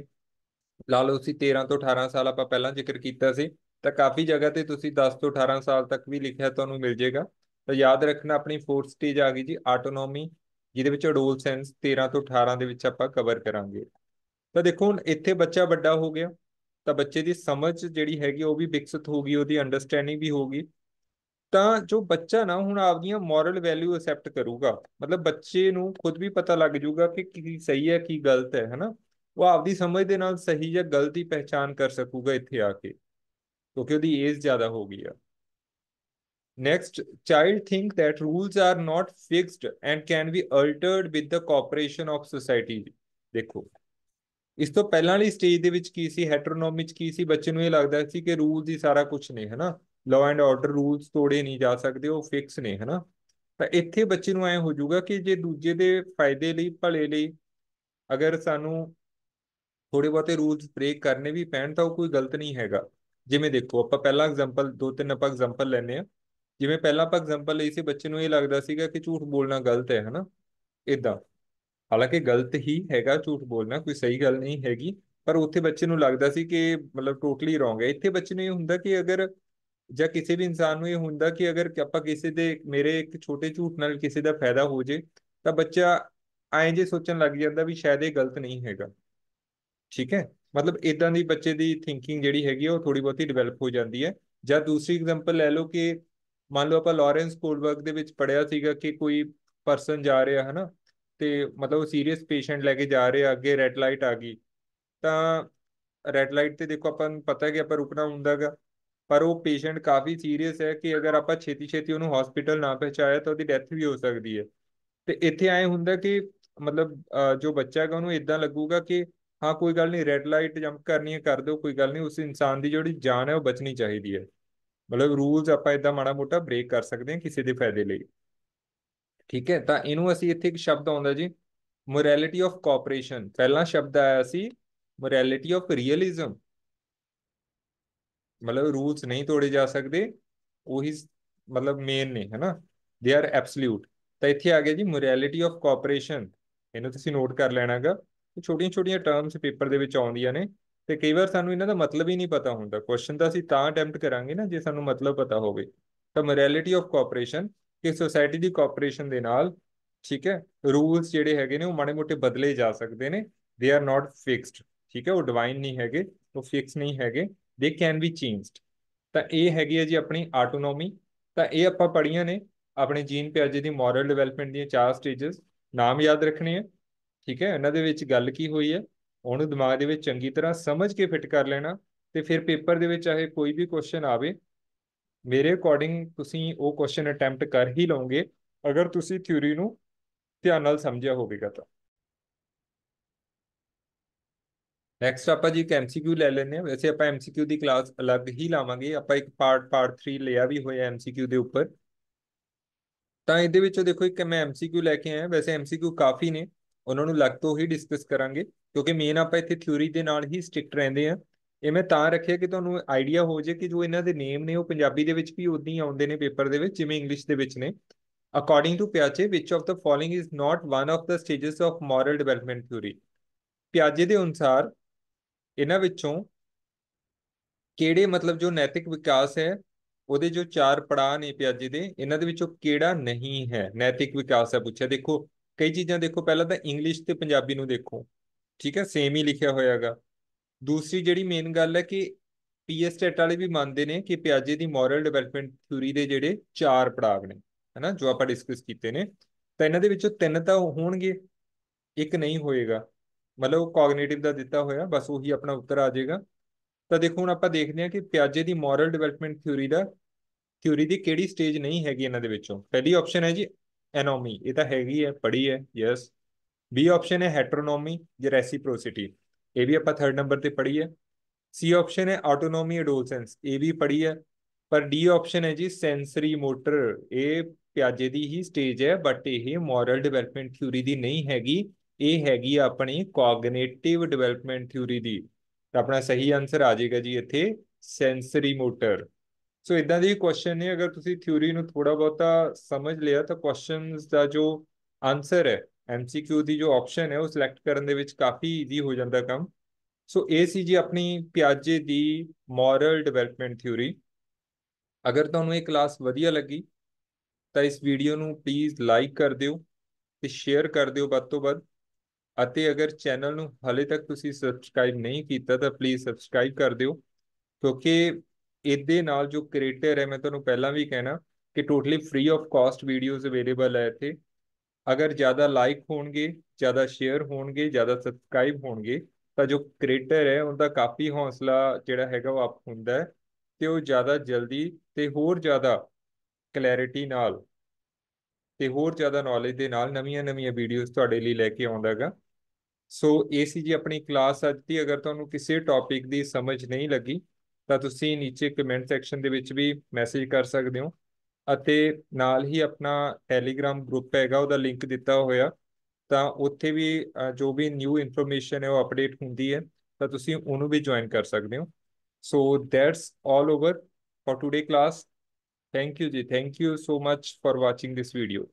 A: ਲਾ ਲਓ ਸੀ 13 ਤੋਂ 18 ਸਾਲ ਆਪਾਂ ਪਹਿਲਾਂ ਜ਼ਿਕਰ ਕੀਤਾ ਸੀ ਤਾਂ ਕਾਫੀ ਜਗ੍ਹਾ ਤੇ ਤੁਸੀਂ 10 ਤੋਂ 18 ਸਾਲ ਤੱਕ ਵੀ ਲਿਖਿਆ ਤੁਹਾਨੂੰ ਮਿਲ ਜੇਗਾ ਤਾਂ ਯਾਦ ਰੱਖਣਾ ਆਪਣੀ ਫੋਰਥ ਸਟੇਜ ਆ ਗਈ ਜੀ ਆਟੋਨੋਮੀ ਜਿਹਦੇ ਵਿੱਚ ਅਡੋਲਸੈਂਸ 13 ਤੋਂ 18 ਦੇ ਵਿੱਚ ਆਪਾਂ ਕਵਰ ਕਰਾਂਗੇ ਤਾਂ ਦੇਖੋ ਹੁਣ ਇੱਥੇ ਬੱਚਾ ਵੱਡਾ ਹੋ ਗਿਆ ਤਾਂ ਬੱਚੇ ਦੀ ਸਮਝ ਜਿਹੜੀ ਹੈਗੀ ਉਹ ਵੀ ਵਿਕਸਿਤ ਹੋ ਗਈ ਉਹਦੀ ਅੰਡਰਸਟੈਂਡਿੰਗ ਵੀ ਹੋ ਗਈ ਤਾਂ ਜੋ ਬੱਚਾ ਨਾ ਹੁਣ ਆਪਦੀਆਂ ਮੋਰਲ ਵੈਲਿਊ ਅਸੈਪਟ ਕਰੂਗਾ ਮਤਲਬ ਬੱਚੇ ਨੂੰ ਖੁਦ ਵੀ ਪਤਾ ਲੱਗ ਜਾਊਗਾ ਕਿ ਕੀ ਸਹੀ ਹੈ ਕੀ ਗਲਤ ਹੈ ਹਨਾ ਉਹ ਆਪਦੀ ਸਮਝ ਦੇ ਨਾਲ ਸਹੀ ਜਾਂ ਗਲਤੀ ਪਹਿਚਾਨ ਕਰ ਸਕੂਗਾ ਇੱਥੇ ਆ ਕੇ ਕਿਉਂਕਿ ਉਹਦੀ ਏਜ ਜ਼ਿਆਦਾ ਹੋ ਗਈ ਆ Next, child think that rules are not fixed and can be altered with the cooperation of society. ਦੇਖੋ ਇਸ ਤੋਂ ਪਹਿਲਾਂ ਵਾਲੀ ਸਟੇਜ ਦੇ ਵਿੱਚ ਕੀ ਸੀ ਹੈਟਰੋਨੋਮਿਕ ਕੀ ਸੀ ਬੱਚੇ ਨੂੰ ਇਹ ਲੱਗਦਾ ਸੀ ਕਿ ਰੂਲਸ ਹੀ ਸਾਰਾ ਕੁਝ ਨੇ ਹਨਾ ਲਾਅ ਐਂਡ ਆਰਡਰ ਰੂਲਸ ਤੋੜੇ ਨਹੀਂ ਜਾ ਸਕਦੇ ਉਹ ਫਿਕਸ ਨੇ ਹਨਾ ਤਾਂ ਇੱਥੇ ਬੱਚੇ ਨੂੰ ਐ ਹੋ ਜਾਊਗਾ ਕਿ ਜੇ ਦੂਜੇ ਦੇ ਫਾਇਦੇ ਲਈ ਭਲੇ ਲਈ ਅਗਰ ਸਾਨੂੰ ਥੋੜੇ ਬਹੁਤੇ ਰੂਲਸ ਬ੍ਰੇਕ ਕਰਨੇ ਵੀ ਪੈਣ ਤਾਂ ਉਹ ਕੋਈ ਗਲਤ ਨਹੀਂ ਹੈਗਾ ਜਿਵੇਂ ਦੇਖੋ ਆਪਾਂ ਪਹਿਲਾ ਐਗਜ਼ਾਮਪਲ ਦੋ ਤਿੰਨ ਆਪਾਂ ਐਗਜ਼ਾਮਪਲ ਲੈਨੇ ਆ ਜਿਵੇਂ ਪਹਿਲਾਂ ਆਪਾਂ ਐਗਜ਼ਾਮਪਲ ਲਈ ਸੀ ਬੱਚੇ ਨੂੰ ਇਹ ਲੱਗਦਾ ਸੀਗਾ ਕਿ ਝੂਠ ਬੋਲਣਾ ਗਲਤ ਹੈ ਹਨਾ ਇਦਾਂ ਹਾਲਾਂਕਿ ਗਲਤ ਹੀ ਹੈਗਾ ਝੂਠ ਬੋਲਣਾ ਕੋਈ ਸਹੀ ਗੱਲ ਨਹੀਂ ਹੈਗੀ ਪਰ ਉੱਥੇ ਬੱਚੇ ਨੂੰ ਲੱਗਦਾ ਸੀ ਕਿ ਮਤਲਬ ਟੋਟਲੀ ਰੋਂਗ ਹੈ ਇੱਥੇ ਬੱਚੇ ਨੂੰ ਇਹ ਹੁੰਦਾ ਕਿ ਅਗਰ ਜਾਂ ਕਿਸੇ ਵੀ ਇਨਸਾਨ ਨੂੰ ਇਹ ਹੁੰਦਾ ਕਿ ਅਗਰ ਆਪਾਂ ਕਿਸੇ ਦੇ ਮੇਰੇ ਇੱਕ ਛੋਟੇ ਝੂਠ ਨਾਲ ਕਿਸੇ ਦਾ ਫਾਇਦਾ ਹੋ ਜੇ ਤਾਂ ਬੱਚਾ ਐਂ ਜੇ ਸੋਚਣ ਲੱਗ ਜਾਂਦਾ ਵੀ ਸ਼ਾਇਦ ਇਹ ਗਲਤ ਨਹੀਂ ਹੈਗਾ ਠੀਕ ਹੈ ਮਤਲਬ ਇਦਾਂ ਦੀ ਬੱਚੇ ਦੀ ਥਿੰਕਿੰਗ ਜਿਹੜੀ ਹੈਗੀ ਉਹ ਥੋੜੀ ਬਹੁਤੀ ਡਿਵੈਲਪ ਹੋ ਜਾਂਦੀ ਹੈ ਜਾਂ ਦੂਸਰੀ ਐਗਜ਼ਾਮਪਲ ਲੈ ਲਓ ਕਿ ਮੰਨ ਲਓ ਆਪਾਂ ਲਾਰੈਂਸ ਕੋਲਵਰਕ ਦੇ ਵਿੱਚ ਪੜਿਆ ਸੀਗਾ ਕਿ ਕੋਈ ਪਰਸਨ ਜਾ ਰਿਹਾ ਹੈ ਨਾ ਤੇ ਮਤਲਬ ਉਹ ਸੀਰੀਅਸ ਪੇਸ਼ੈਂਟ ਲੈ ਕੇ ਜਾ ਰਿਹਾ ਅੱਗੇ ਰੈੱਡ ਲਾਈਟ ਆ ਗਈ ਤਾਂ ਰੈੱਡ ਲਾਈਟ ਤੇ ਦੇਖੋ ਆਪਾਂ ਨੂੰ ਪਤਾ ਹੈ ਕਿ ਆਪਾਂ ਰੁਕਣਾ ਹੁੰਦਾਗਾ ਪਰ ਉਹ ਪੇਸ਼ੈਂਟ ਕਾਫੀ ਸੀਰੀਅਸ ਹੈ ਕਿ ਅਗਰ ਆਪਾਂ ਛੇਤੀ ਛੇਤੀ ਉਹਨੂੰ ਹਸਪੀਟਲ ਨਾ ਪਹੁੰਚਾਇਆ ਤਾਂ ਉਹਦੀ ਡੈਥ ਵੀ ਹੋ ਸਕਦੀ ਹੈ ਤੇ ਇੱਥੇ ਆਏ ਹੁੰਦਾ ਕਿ ਮਤਲਬ ਜੋ ਬੱਚਾ ਹੈਗਾ ਉਹਨੂੰ ਇਦਾਂ ਲੱਗੂਗਾ ਕਿ ਹਾਂ ਕੋਈ ਗੱਲ ਨਹੀਂ ਰੈੱਡ ਲਾਈਟ ਜੰਪ ਕਰਨੀ ਹੈ ਕਰ ਦਿਓ ਕੋਈ ਗੱਲ ਨਹੀਂ ਉਸ ਇਨਸਾਨ ਦੀ ਜਿਹੜੀ ਜਾਨ ਹੈ ਉਹ ਬਚਣੀ ਚਾਹੀਦੀ ਹੈ ਮਤਲਬ ਰੂਲਸ ਆਪਾਂ ਇਦਾਂ ਮਾੜਾ ਮੋਟਾ ਬ੍ਰੇਕ ਕਰ ਸਕਦੇ ਹਾਂ ਕਿਸੇ ਦੇ ਫਾਇਦੇ ਲਈ ਠੀਕ ਹੈ ਤਾਂ ਇਹਨੂੰ ਅਸੀਂ ਇੱਥੇ ਇੱਕ ਸ਼ਬਦ ਆਉਂਦਾ ਜੀ ਮੋਰੈਲਿਟੀ ਆਫ ਕੋਆਪਰੇਸ਼ਨ ਪਹਿਲਾ ਸ਼ਬਦ ਆਇਆ ਸੀ ਮੋਰੈਲਿਟੀ ਆਫ ਰੀਅਲਿਜ਼ਮ ਮਤਲਬ ਰੂਲਸ ਨਹੀਂ ਤੋੜੇ ਜਾ ਸਕਦੇ ਉਹੀ ਮਤਲਬ ਮੇਨ ਨੇ ਹੈਨਾ ਦੇ ਆਰ ਐਬਸੋਲੂਟ ਤਾਂ ਇੱਥੇ ਆ ਗਿਆ ਜੀ ਮੋਰੈਲਿਟੀ ਆਫ ਕੋਆਪਰੇਸ਼ਨ ਇਹਨੂੰ ਤੁਸੀਂ ਨੋਟ ਕਰ ਲੈਣਾਗਾ ਛੋਟੀਆਂ ਛੋਟੀਆਂ ਟਰਮਸ ਪੇਪਰ ਦੇ ਵਿੱਚ ਆਉਂਦੀਆਂ ਨੇ ਤੇ ਕਈ ਵਾਰ ਸਾਨੂੰ ਇਹਨਾਂ ਦਾ ਮਤਲਬ ਹੀ ਨਹੀਂ ਪਤਾ ਹੁੰਦਾ ਕੁਐਸਚਨ ਤਾਂ ਅਸੀਂ ਤਾਂ ਅਟੈਂਪਟ ਕਰਾਂਗੇ ਨਾ ਜੇ ਸਾਨੂੰ ਮਤਲਬ ਪਤਾ ਹੋਵੇ ਤਾਂ ਮੋਰੈਲਿਟੀ ਆਫ ਕੋਆਪਰੇਸ਼ਨ ਕਿ ਸੋਸਾਇਟੀ ਦੀ ਕੋਆਪਰੇਸ਼ਨ ਦੇ ਨਾਲ ਠੀਕ ਹੈ ਰੂਲਸ ਜਿਹੜੇ ਹੈਗੇ ਨੇ ਉਹ ਮਾੜੇ ਮੋਟੇ ਬਦਲੇ ਜਾ ਸਕਦੇ ਨੇ ਦੇ ਆਰ ਨਾਟ ਫਿਕਸਡ ਠੀਕ ਹੈ ਉਹ ਡਿਵਾਈਨ ਨਹੀਂ ਹੈਗੇ ਉਹ ਫਿਕਸ ਨਹੀਂ ਹੈਗੇ ਦੇ ਕੈਨ ਬੀ ਚੇਂਜਡ ਤਾਂ ਇਹ ਹੈਗੀ ਹੈ ਜੀ ਆਪਣੀ ਆਟੋਨੋਮੀ ਤਾਂ ਇਹ ਆਪਾਂ ਪੜੀਆਂ ਨੇ ਆਪਣੇ ਜੀਨ ਪਿਆਜੇ ਦੀ ਮੋਰਲ ਡਿਵੈਲਪਮੈਂਟ ਦੀਆਂ ਚਾਰ ਸਟੇजेस ਨਾਮ ਯਾਦ ਰੱਖਣੇ ਆ ਠੀਕ ਹੈ ਇਹਨਾਂ ਦੇ ਵਿੱਚ ਗੱਲ ਕੀ ਹੋਈ ਹੈ ਉਹਨੂੰ ਦਿਮਾਗ ਦੇ ਵਿੱਚ ਚੰਗੀ ਤਰ੍ਹਾਂ ਸਮਝ ਕੇ ਫਿੱਟ ਕਰ ਲੈਣਾ ਤੇ ਫਿਰ ਪੇਪਰ ਦੇ ਵਿੱਚ ਚਾਹੇ ਕੋਈ ਵੀ ਕੁਐਸਚਨ ਆਵੇ ਮੇਰੇ ਅਕੋਰਡਿੰਗ ਤੁਸੀਂ ਉਹ ਕੁਐਸਚਨ ਅਟੈਂਪਟ ਕਰ ਹੀ ਲਓਗੇ ਅਗਰ ਤੁਸੀਂ ਥਿਊਰੀ ਨੂੰ ਧਿਆਨ ਨਾਲ ਸਮਝਿਆ ਹੋਵੇਗਾ ਤਾਂ ਨੈਕਸਟ ਆਪਾਂ ਜੀ ਇੱਕ ਐਮਸੀਕਿਊ ਲੈ ਲੈਨੇ ਆ ਵੈਸੇ ਆਪਾਂ ਐਮਸੀਕਿਊ ਦੀ ਕਲਾਸ ਅਲੱਗ ਹੀ ਲਾਵਾਂਗੇ ਆਪਾਂ ਇੱਕ ਪਾਰਟ ਪਾਰਟ 3 ਲਿਆ ਵੀ ਹੋਇਆ ਐਮਸੀਕਿਊ ਦੇ ਉੱਪਰ ਤਾਂ ਇਹਦੇ ਵਿੱਚੋਂ ਦੇਖੋ ਇੱਕ ਮੈਂ ਐਮਸੀਕਿਊ ਲੈ ਕੇ ਆਇਆ ਵੈਸੇ ਐਮਸੀਕਿਊ ਕਾਫੀ ਨੇ ਉਹਨਾਂ ਨੂੰ ਲੱਗ ਤੋਂ ਹੀ ਡਿਸਕਸ ਕਰਾਂਗੇ ਕਿਉਂਕਿ ਮੇਨ ਆਪਾਂ ਇੱਥੇ ਥਿਊਰੀ ਦੇ ਨਾਲ ਹੀ ਸਟਿਕ ਰਹਿੰਦੇ ਆ ਇਹ ਮੈਂ ਤਾਂ ਰੱਖਿਆ ਕਿ ਤੁਹਾਨੂੰ ਆਈਡੀਆ ਹੋ ਜੇ ਕਿ ਜੋ ਇਹਨਾਂ ਦੇ ਨੇਮ ਨੇ ਉਹ ਪੰਜਾਬੀ ਦੇ ਵਿੱਚ ਵੀ ਉਦਾਂ ਹੀ ਆਉਂਦੇ ਨੇ ਪੇਪਰ ਦੇ ਵਿੱਚ ਜਿਵੇਂ ਇੰਗਲਿਸ਼ ਦੇ ਵਿੱਚ ਨੇ according to ਪਿਆਜੇ which of the following is not one of the stages of moral development theory ਪਿਆਜੇ ਦੇ ਅਨੁਸਾਰ ਇਹਨਾਂ ਵਿੱਚੋਂ ਕਿਹੜੇ ਮਤਲਬ ਜੋ ਨੈਤਿਕ ਵਿਕਾਸ ਹੈ ਉਹਦੇ ਜੋ ਚਾਰ ਪੜਾਅ ਨੇ ਪਿਆਜੇ ਦੇ ਇਹਨਾਂ ਦੇ ਵਿੱਚੋਂ ਕਿਹੜਾ ਨਹੀਂ ਹੈ ਨੈਤਿਕ ਵਿਕਾਸ ਹੈ ਪੁੱਛਿਆ ਦੇਖੋ ਕਈ ਚੀਜ਼ਾਂ ਦੇਖੋ ਪਹਿਲਾਂ ਤਾਂ ਇੰਗਲਿਸ਼ ਤੇ ਪੰਜਾਬੀ ਨੂੰ ਦੇਖੋ ਠੀਕ ਹੈ ਸੇਮ ਹੀ ਲਿਖਿਆ ਹੋਇਆਗਾ ਦੂਸਰੀ ਜਿਹੜੀ ਮੇਨ ਗੱਲ ਹੈ ਕਿ ਪੀਐਸ ਟੈਟ ਵਾਲੇ ਵੀ ਮੰਨਦੇ ਨੇ ਕਿ ਪਿਆਜੇ ਦੀ ਮੋਰਲ ਡਿਵੈਲਪਮੈਂਟ ਥਿਊਰੀ ਦੇ ਜਿਹੜੇ ਚਾਰ ਪੜਾਅ ਨੇ ਹਨਾ ਜੋ ਆਪਾਂ ਡਿਸਕਸ ਕੀਤੇ ਨੇ ਤਾਂ ਇਹਨਾਂ ਦੇ ਵਿੱਚੋਂ ਤਿੰਨ ਤਾਂ ਹੋਣਗੇ ਇੱਕ ਨਹੀਂ ਹੋਏਗਾ ਮਤਲਬ ਕੋਗਨੀਟਿਵ ਦਾ ਦਿੱਤਾ ਹੋਇਆ ਬਸ ਉਹੀ ਆਪਣਾ ਉੱਤਰ ਆ ਜਾਏਗਾ ਤਾਂ ਦੇਖੋ ਹੁਣ ਆਪਾਂ ਦੇਖਦੇ ਹਾਂ ਕਿ ਪਿਆਜੇ ਦੀ ਮੋਰਲ ਡਿਵੈਲਪਮੈਂਟ ਥਿਊਰੀ ਦਾ ਥਿਊਰੀ ਦੀ ਕਿਹੜੀ ਸਟੇਜ ਨਹੀਂ ਹੈਗੀ ਇਹਨਾਂ ਦੇ ਵਿੱਚੋਂ ਪਹਿਲੀ ਆਪਸ਼ਨ ਹੈ ਜੀ ਐਨੋਮੀ ਇਹ ਤਾਂ ਹੈਗੀ ਹੈ ਪੜੀ ਹੈ ਯੈਸ ਬੀ ਆਪਸ਼ਨ ਹੈ ਹੈਟਰੋਨੋਮੀ ਜਾਂ ਰੈਸੀਪ੍ਰੋਸਿਟੀ ਇਹ ਵੀ ਆਪਾਂ ਥਰਡ ਨੰਬਰ ਤੇ ਪੜੀ ਹੈ ਸੀ ਆਪਸ਼ਨ ਹੈ ਆਟੋਨੋਮੀ ਐਡੋਲਸੈਂਸ ਇਹ ਵੀ ਪੜੀ ਹੈ ਪਰ ਡੀ ਆਪਸ਼ਨ ਹੈ ਜੀ ਸੈਂਸਰੀ ਮੋਟਰ ਇਹ ਪਿਆਜੇ ਦੀ ਹੀ ਸਟੇਜ ਹੈ ਬਟ ਇਹ ਮੋਰਲ ਡਿਵੈਲਪਮੈਂਟ ਥਿਊਰੀ ਦੀ ਨਹੀਂ ਹੈਗੀ ਇਹ ਹੈਗੀ ਆਪਣੀ ਕੋਗਨੀਟਿਵ ਡਿਵੈਲਪਮੈਂਟ ਥਿਊਰੀ ਦੀ ਤਾਂ ਆਪਣਾ ਸਹੀ ਆਨਸਰ ਆ ਜਾਏਗਾ ਜੀ ਇੱਥੇ ਸੈਂਸਰੀ ਮੋਟਰ ਸੋ ਇਦਾਂ ਦੀ ਕੁਐਸਚਨ ਨੇ ਅਗਰ ਤੁਸੀਂ ਥਿਊਰੀ ਨੂੰ ਥੋੜਾ ਬਹੁਤਾ ਸਮਝ ਲਿਆ ਤਾਂ ਕੁਐਸਚਨਸ ਦਾ ਜੋ ਆਨਸਰ ਹੈ ਐਮਸੀਕਿਊ ਦੀ ਜੋ ਆਪਸ਼ਨ ਹੈ ਉਹ ਸਿਲੈਕਟ ਕਰਨ ਦੇ ਵਿੱਚ ਕਾਫੀ ਈਜ਼ੀ ਹੋ ਜਾਂਦਾ ਕੰਮ ਸੋ ਇਹ ਸੀ ਜੀ ਆਪਣੀ ਪਿਆਜੇ ਦੀ ਮੋਰਲ ਡਿਵੈਲਪਮੈਂਟ ਥਿਊਰੀ ਅਗਰ ਤੁਹਾਨੂੰ ਇਹ ਕਲਾਸ ਵਧੀਆ ਲੱਗੀ ਤਾਂ ਇਸ ਵੀਡੀਓ ਨੂੰ ਪਲੀਜ਼ ਲਾਈਕ ਕਰ ਦਿਓ ਤੇ ਸ਼ੇਅਰ ਕਰ ਦਿਓ ਵੱਧ ਤੋਂ ਵੱਧ ਅਤੇ ਅਗਰ ਚੈਨਲ ਨੂੰ ਹਲੇ ਤੱਕ ਤੁਸੀਂ ਸਬਸਕ੍ਰਾਈਬ ਨਹੀਂ ਕੀਤਾ ਤਾਂ ਪਲੀਜ਼ ਸਬਸਕ੍ਰਾਈਬ ਕਰ ਦਿਓ ਕਿਉਂਕਿ ਇਹਦੇ ਨਾਲ ਜੋ ਕ੍ਰੀਏਟਰ ਹੈ ਮੈਂ ਤੁਹਾਨੂੰ ਪਹਿਲਾਂ ਵੀ ਕਹਿਣਾ ਕਿ totally free of cost videos available ਹੈ ਇੱਥੇ ਅਗਰ ਜ਼ਿਆਦਾ ਲਾਈਕ ਹੋਣਗੇ ਜ਼ਿਆਦਾ ਸ਼ੇਅਰ ਹੋਣਗੇ ਜ਼ਿਆਦਾ ਸਬਸਕ੍ਰਾਈਬ ਹੋਣਗੇ ਤਾਂ ਜੋ ਕ੍ਰੀਏਟਰ ਹੈ ਉਹਦਾ ਕਾਫੀ ਹੌਸਲਾ ਜਿਹੜਾ ਹੈਗਾ ਉਹ ਆਪ ਹੁੰਦਾ ਹੈ ਤੇ ਉਹ ਜ਼ਿਆਦਾ ਜਲਦੀ ਤੇ ਹੋਰ ਜ਼ਿਆਦਾ ਕਲੈਰਿਟੀ ਨਾਲ ਤੇ ਹੋਰ ਜ਼ਿਆਦਾ ਨੌਲੇਜ ਦੇ ਨਾਲ ਨਵੀਆਂ-ਨਵੀਆਂ ਵੀਡੀਓਜ਼ ਤੁਹਾਡੇ ਲਈ ਲੈ ਕੇ ਆਉਂਦਾਗਾ ਸੋ ਇਹ ਸੀ ਜੀ ਆਪਣੀ ਕਲਾਸ ਅੱਜ ਦੀ ਅਗਰ ਤੁਹਾਨੂੰ ਕਿਸੇ ਟੌਪਿਕ ਦੀ ਸਮਝ ਨਹੀਂ ਲੱਗੀ ਤਾਂ ਤੁਸੀਂ ਨੀਚੇ ਕਮੈਂਟ ਸੈਕਸ਼ਨ ਦੇ ਵਿੱਚ ਵੀ ਮੈਸੇਜ ਕਰ ਸਕਦੇ ਹੋ ਅਤੇ ਨਾਲ ਹੀ ਆਪਣਾ ਟੈਲੀਗ੍ਰam ਗਰੁੱਪ ਹੈਗਾ ਉਹਦਾ ਲਿੰਕ ਦਿੱਤਾ ਹੋਇਆ ਤਾਂ ਉੱਥੇ ਵੀ ਜੋ ਵੀ ਨਿਊ ਇਨਫੋਰਮੇਸ਼ਨ ਹੈ ਉਹ ਅਪਡੇਟ ਹੁੰਦੀ ਹੈ ਤਾਂ ਤੁਸੀਂ ਉਹਨੂੰ ਵੀ ਜੁਆਇਨ ਕਰ ਸਕਦੇ ਹੋ so that's all over for today class thank you ਜੀ thank you so much for watching this video